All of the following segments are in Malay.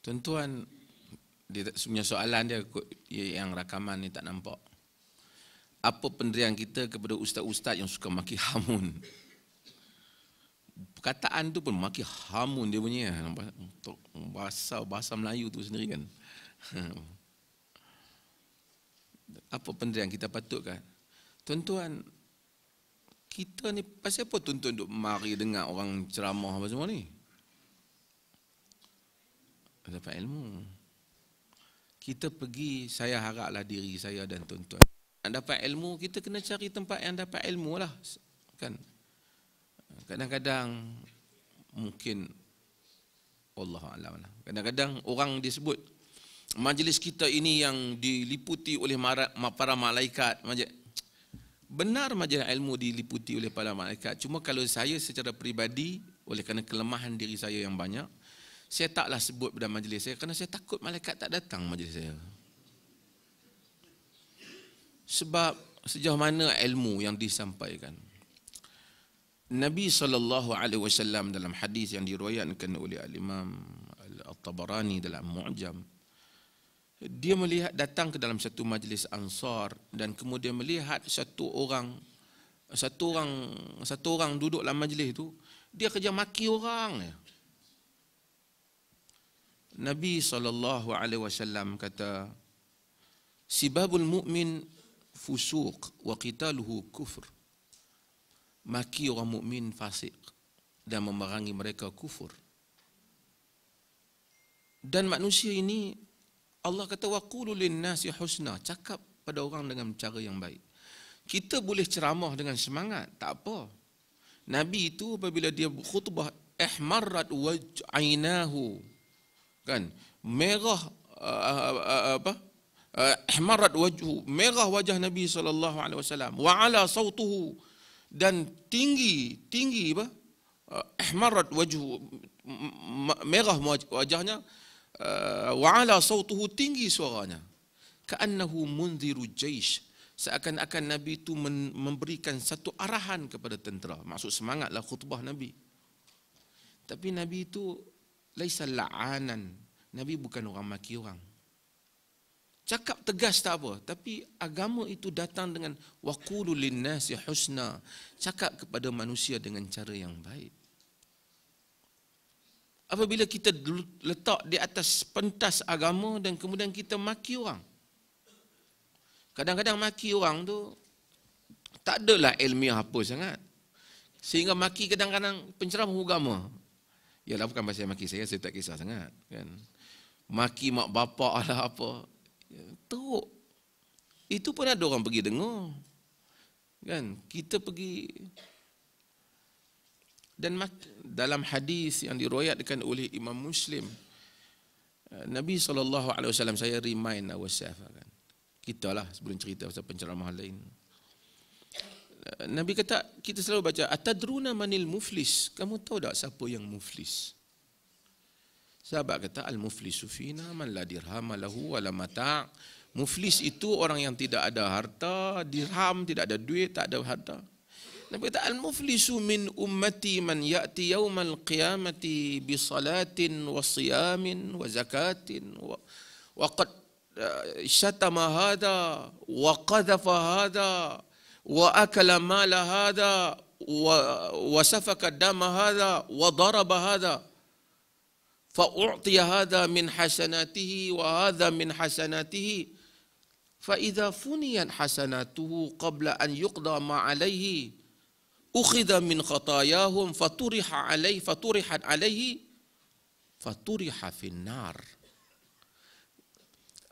Tuan-tuan, dia punya soalan dia yang rakaman ni tak nampak. Apa penderian kita kepada ustaz-ustaz yang suka maki hamun? Perkataan tu pun maki hamun dia punya. Bahasa, bahasa Melayu tu sendiri kan. Apa penderian kita patutkan? Tuan-tuan, kita ni pasal apa tuan-tuan duduk mari dengar orang ceramah apa semua ni? dapat ilmu kita pergi saya haraplah diri saya dan tuan-tuan nak dapat ilmu kita kena cari tempat yang dapat ilmu lah kan kadang-kadang mungkin Allah alam lah kadang-kadang orang disebut majlis kita ini yang diliputi oleh para malaikat majlis benar majlis ilmu diliputi oleh para malaikat cuma kalau saya secara peribadi oleh kerana kelemahan diri saya yang banyak saya taklah sebut pada majlis saya kerana saya takut malaikat tak datang majlis saya. Sebab sejauh mana ilmu yang disampaikan. Nabi saw dalam hadis yang diriwayatkan oleh al-Imam Al-Tabarani dalam Mu'jam dia melihat datang ke dalam satu majlis ansar dan kemudian melihat satu orang satu orang satu orang duduk dalam majlis itu dia kerja maki orang Nabi sallallahu alaihi wasallam kata Sibabul mu'min fusuq wa qitaluhu kufur maki orang mukmin fasik dan memerangi mereka kufur dan manusia ini Allah kata wa qulu linnasi husna cakap pada orang dengan cara yang baik kita boleh ceramah dengan semangat tak apa nabi itu apabila dia khutbah ihmarat wajainahu kan merah uh, uh, uh, uh apa uh, ihmarat wajhu merah wajah nabi sallallahu alaihi wasallam wa ala sautuhu dan tinggi tinggi apa ihmarat wajhu merah wajahnya wa ala sautuhu tinggi suaranya ka'annahu munziru jaish seakan-akan nabi itu memberikan satu arahan kepada tentera maksud semangatlah khutbah nabi tapi nabi itu Laisa la'anan. Nabi bukan orang maki orang. Cakap tegas tak apa. Tapi agama itu datang dengan waqulu linnasi husna. Cakap kepada manusia dengan cara yang baik. Apabila kita letak di atas pentas agama dan kemudian kita maki orang. Kadang-kadang maki orang tu tak adalah ilmiah apa sangat. Sehingga maki kadang-kadang penceramah agama. Yalah bukan pasal maki saya, saya tak kisah sangat. Kan? Maki mak bapak lah apa. Ya, teruk. Itu pun ada orang pergi dengar. Kan? Kita pergi. Dan maki, dalam hadis yang diruayatkan oleh Imam Muslim. Eh, Nabi SAW saya remind ourselves. Lah, kan? Kita lah sebelum cerita pasal penceramah lain. Kan? Nabi kata kita selalu baca atadruna manil muflis. Kamu tahu tak siapa yang muflis? Sahabat kata al muflis fina man la dirham lahu wala mata. Muflis itu orang yang tidak ada harta, dirham tidak ada duit, tak ada harta. Nabi kata al muflisu min ummati man yati yaumal qiyamati bi salatin wa siyamin wa zakatin wa wa uh, syatama hada wa qadhafa hada وأكل مال هذا وسفك دم هذا وضرب هذا فأعطي هذا من حسناته وهذا من حسناته فإذا فنيت حسناته قبل أن يقضى ما عليه أخذ من خطاياهم فطرح عليه فطرحت عليه فطرح في النار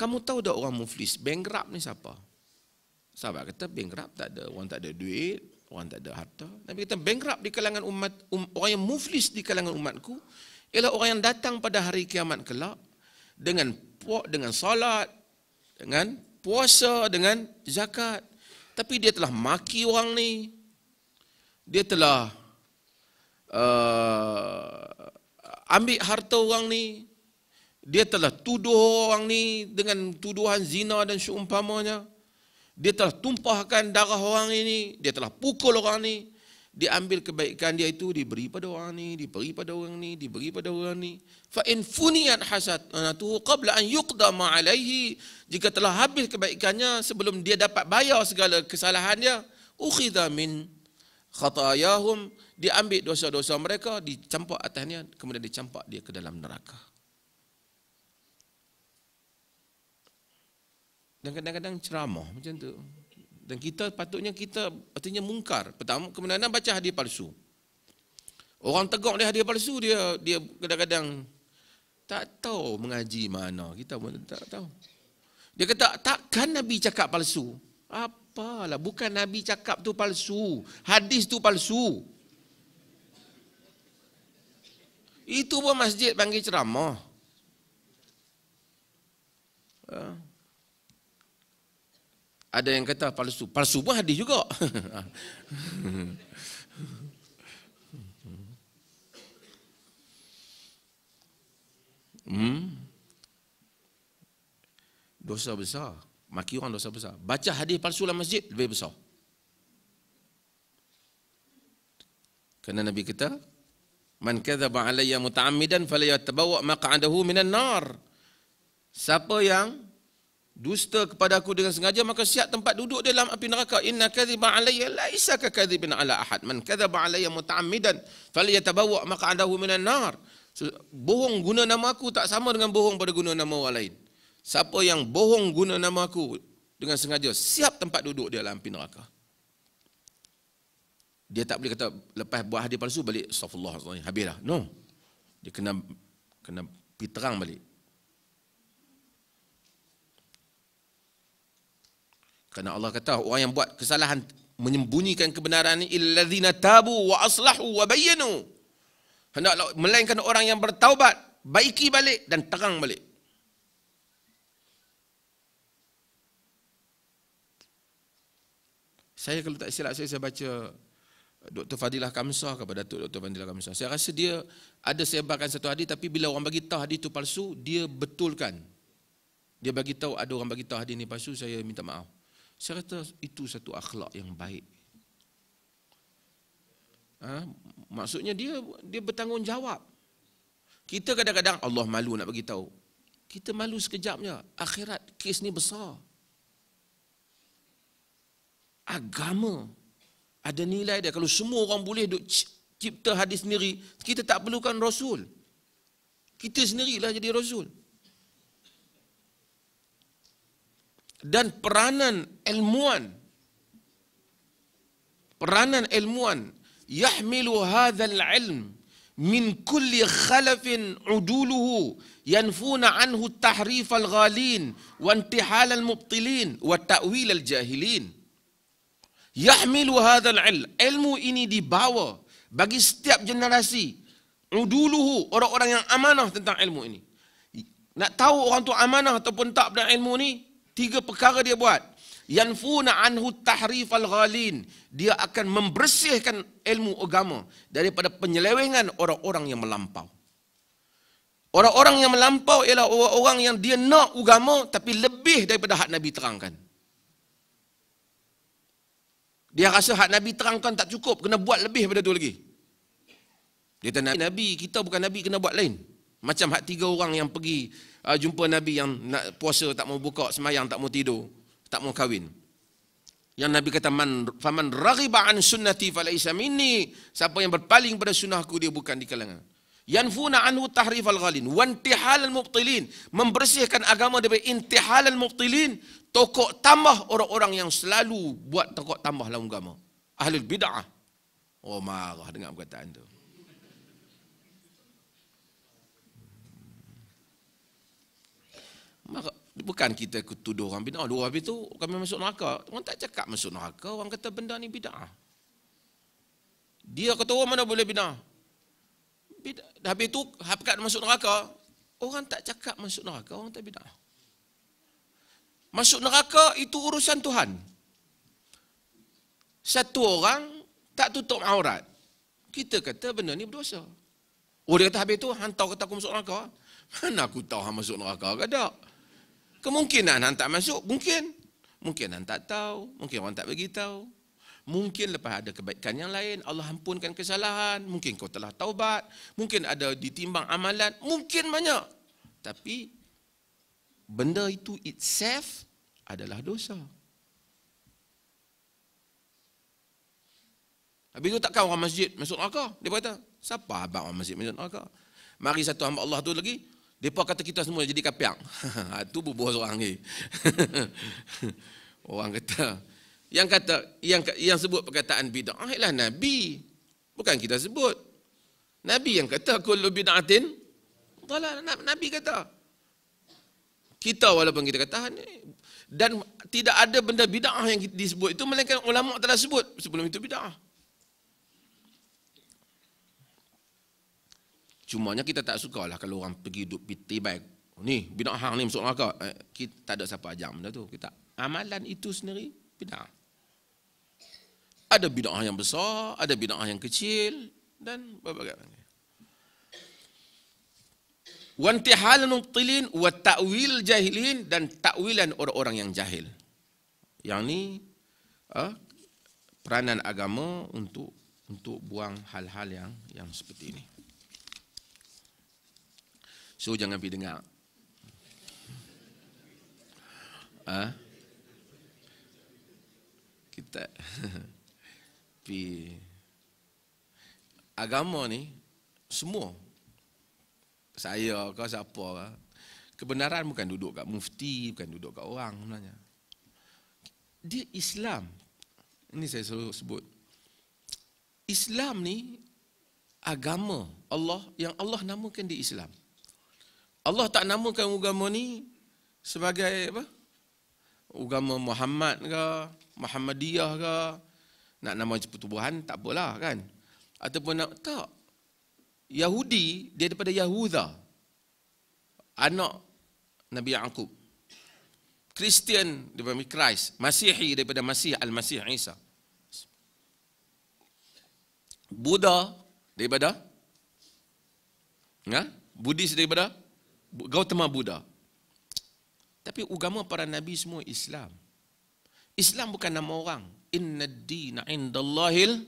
Kamu tahu tak orang muflis? Bankrupt ni siapa? Sahabat kata bankrupt tak ada. Orang tak ada duit, orang tak ada harta. Nabi kata bankrupt di kalangan umat, um, orang yang muflis di kalangan umatku, ialah orang yang datang pada hari kiamat kelak, dengan puak, dengan salat, dengan puasa, dengan zakat. Tapi dia telah maki orang ni. Dia telah uh, ambil harta orang ni. Dia telah tuduh orang ni dengan tuduhan zina dan seumpamanya dia telah tumpahkan darah orang ini, dia telah pukul orang ini, dia ambil kebaikan dia itu diberi pada orang ini, diberi pada orang ini, diberi pada orang ini. Fa in funiyat hasanatu qabla an yuqdama alaihi, jika telah habis kebaikannya sebelum dia dapat bayar segala kesalahannya, ukhidha min khatayahum, diambil dosa-dosa mereka, dicampak atasnya, kemudian dicampak dia ke dalam neraka. dan kadang-kadang ceramah macam tu. Dan kita patutnya kita artinya mungkar. Pertama kebenaran baca hadiah palsu. Orang tegak dia hadiah palsu dia dia kadang-kadang tak tahu mengaji mana. Kita pun tak tahu. Dia kata takkan nabi cakap palsu. Apalah bukan nabi cakap tu palsu. Hadis tu palsu. Itu pun masjid panggil ceramah. Ha? ada yang kata palsu. Palsu pun hadis juga. hmm. Dosa besar. Maki orang dosa besar. Baca hadis palsu dalam masjid lebih besar. Kerana Nabi kata, Man kathaba alaiya muta'amidan falaya tabawa maka'adahu minan nar. Siapa yang dusta kepada aku dengan sengaja maka siap tempat duduk dalam api neraka inna kadhiba alayya laisa ka kadhibin ala ahad man kadhaba alayya mutaammidan falyatabawwa maka adahu minan nar bohong guna nama aku tak sama dengan bohong pada guna nama orang lain siapa yang bohong guna nama aku dengan sengaja siap tempat duduk dia dalam api neraka dia tak boleh kata lepas buah hadis palsu balik astagfirullah habislah no dia kena kena pergi balik Kerana Allah kata orang yang buat kesalahan menyembunyikan kebenaran ini illazina tabu wa aslahu wa bayyanu. Hendaklah melainkan orang yang bertaubat, baiki balik dan terang balik. Saya kalau tak silap saya saya baca eh, Dr. Fadilah Kamsah kepada Datuk Dr. Fadilah Kamsah. Saya rasa dia ada sebarkan satu hadis tapi bila orang bagi tahu hadis itu palsu, dia betulkan. Dia bagi tahu ada orang bagi tahu hadis ini palsu, saya minta maaf. Saya kata itu satu akhlak yang baik. Ah, ha? maksudnya dia dia bertanggungjawab. Kita kadang-kadang Allah malu nak bagi tahu. Kita malu sekejapnya. Akhirat kes ni besar. Agama ada nilai dia. Kalau semua orang boleh duk cipta hadis sendiri, kita tak perlukan Rasul. Kita sendirilah jadi Rasul. dan peranan ilmuan peranan ilmuan yahmilu hadzal ilm min kulli khalafin uduluhu yanfuna anhu tahrif al ghalin wa intihal al mubtilin wa ta'wil al jahilin yahmilu hadzal ilm ilmu ini dibawa bagi setiap generasi uduluhu orang-orang yang amanah tentang ilmu ini nak tahu orang tu amanah ataupun tak pada ilmu ni tiga perkara dia buat yanfuna anhu tahrifal ghalin dia akan membersihkan ilmu agama daripada penyelewengan orang-orang yang melampau orang-orang yang melampau ialah orang-orang yang dia nak agama tapi lebih daripada hak nabi terangkan dia rasa hak nabi terangkan tak cukup kena buat lebih daripada tu lagi dia tak nabi kita bukan nabi kena buat lain macam hak tiga orang yang pergi uh, jumpa Nabi yang nak puasa, tak mau buka, semayang, tak mau tidur, tak mau kahwin. Yang Nabi kata, Man, Faman ragiba an sunnati falaisa minni. Siapa yang berpaling pada sunnahku, dia bukan di kalangan. Yanfuna anhu tahrif al-ghalin. Wantihal al-muqtilin. Membersihkan agama daripada intihal al-muqtilin. Tokok tambah orang-orang yang selalu buat tokok tambah dalam agama. Ahlul bid'ah. Oh marah dengar perkataan itu. bukan kita tuduh orang bid'ah. Dua habis tu kami masuk neraka. Orang tak cakap masuk neraka. Orang kata benda ni bid'ah. Dia kata orang oh, mana boleh bid'ah. Bid'ah. Habis tu hakikat masuk neraka. Orang tak cakap masuk neraka. Orang tak bid'ah. Masuk neraka itu urusan Tuhan. Satu orang tak tutup aurat. Kita kata benda ni berdosa. Oh dia kata habis tu hantar kata aku masuk neraka. Mana aku tahu hang masuk neraka ke tak? Kemungkinan hang tak masuk, mungkin. Mungkin hang tak tahu, mungkin orang tak bagi tahu. Mungkin lepas ada kebaikan yang lain, Allah ampunkan kesalahan, mungkin kau telah taubat, mungkin ada ditimbang amalan, mungkin banyak. Tapi benda itu itself adalah dosa. Habis itu takkan orang masjid masuk neraka? Dia kata, siapa abang orang masjid masuk neraka? Mari satu hamba Allah tu lagi, Depa kata kita semua jadi kapiak. Itu ah, bubuh seorang ni. orang kata yang kata yang yang sebut perkataan bid'ah ah, ialah nabi. Bukan kita sebut. Nabi yang kata kullu bid'atin nabi kata. Kita walaupun kita kata ni dan tidak ada benda bid'ah yang disebut itu melainkan ulama telah sebut sebelum itu bid'ah. Cuma nya kita tak suka lah kalau orang pergi duduk piti baik. Oh, ni, bina hang ni masuk neraka. Eh, kita tak ada siapa ajar benda tu. Kita amalan itu sendiri, bina. Ada bina'ah yang besar, ada bina'ah yang kecil dan berbagai macam. Wan Wantihal nubtilin wa takwil jahilin dan takwilan orang-orang yang jahil. Yang ni eh, peranan agama untuk untuk buang hal-hal yang yang seperti ini. So jangan pergi dengar. Ha? Kita pi agama ni semua saya ke siapa ke kebenaran bukan duduk kat mufti bukan duduk kat orang sebenarnya dia Islam ini saya selalu sebut Islam ni agama Allah yang Allah namakan di Islam Allah tak namakan agama ni sebagai apa? Agama Muhammad ke, Muhammadiyah ke, nak nama pertubuhan tak apalah kan. Ataupun nak tak. Yahudi dia daripada Yahuda. Anak Nabi Yaqub. Kristian daripada Christ, Masihi daripada Masih Al-Masih Isa. Buddha daripada ya? Buddhis daripada Gautama Buddha. Tapi agama para nabi semua Islam. Islam bukan nama orang. Inna dina indallahil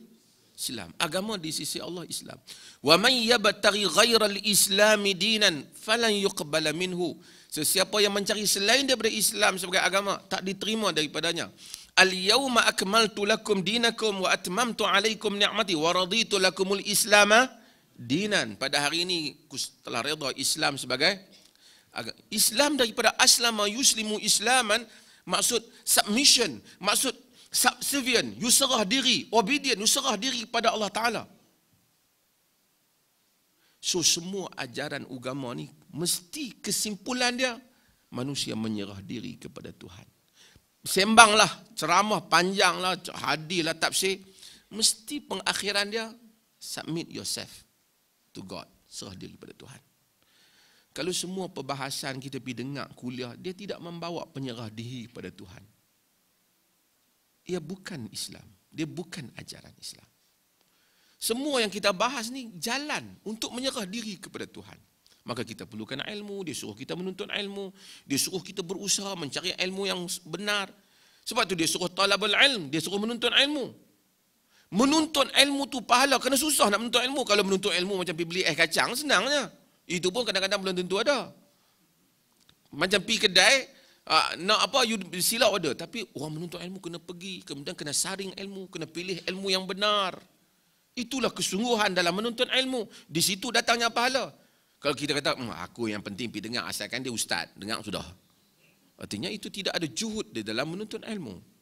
Islam. Agama di sisi Allah Islam. Wa man yabtaghi ghaira al-islam dinan falan yuqbala minhu. Sesiapa yang mencari selain daripada Islam sebagai agama tak diterima daripadanya. Al-yawma akmaltu lakum dinakum wa atmamtu alaikum ni'mati wa raditu lakumul islamah dinan pada hari ini telah redha Islam sebagai Islam daripada aslama yuslimu islaman maksud submission maksud subservient you diri obedient you diri kepada Allah taala so semua ajaran agama ni mesti kesimpulan dia manusia menyerah diri kepada Tuhan sembanglah ceramah panjanglah hadilah tafsir mesti pengakhiran dia submit yourself to God. Serah diri kepada Tuhan. Kalau semua perbahasan kita pergi dengar kuliah, dia tidak membawa penyerah diri kepada Tuhan. Ia bukan Islam. Dia bukan ajaran Islam. Semua yang kita bahas ni jalan untuk menyerah diri kepada Tuhan. Maka kita perlukan ilmu, dia suruh kita menuntut ilmu, dia suruh kita berusaha mencari ilmu yang benar. Sebab tu dia suruh talabul ilm, dia suruh menuntut ilmu. Menuntut ilmu tu pahala Kena susah nak menuntut ilmu Kalau menuntut ilmu macam pergi beli es kacang Senangnya Itu pun kadang-kadang belum tentu ada Macam pergi kedai ah, Nak apa you Silap ada Tapi orang menuntut ilmu kena pergi Kemudian kena saring ilmu Kena pilih ilmu yang benar Itulah kesungguhan dalam menuntut ilmu Di situ datangnya pahala Kalau kita kata hm, Aku yang penting pergi dengar Asalkan dia ustaz Dengar sudah Artinya itu tidak ada juhud di dalam menuntut ilmu.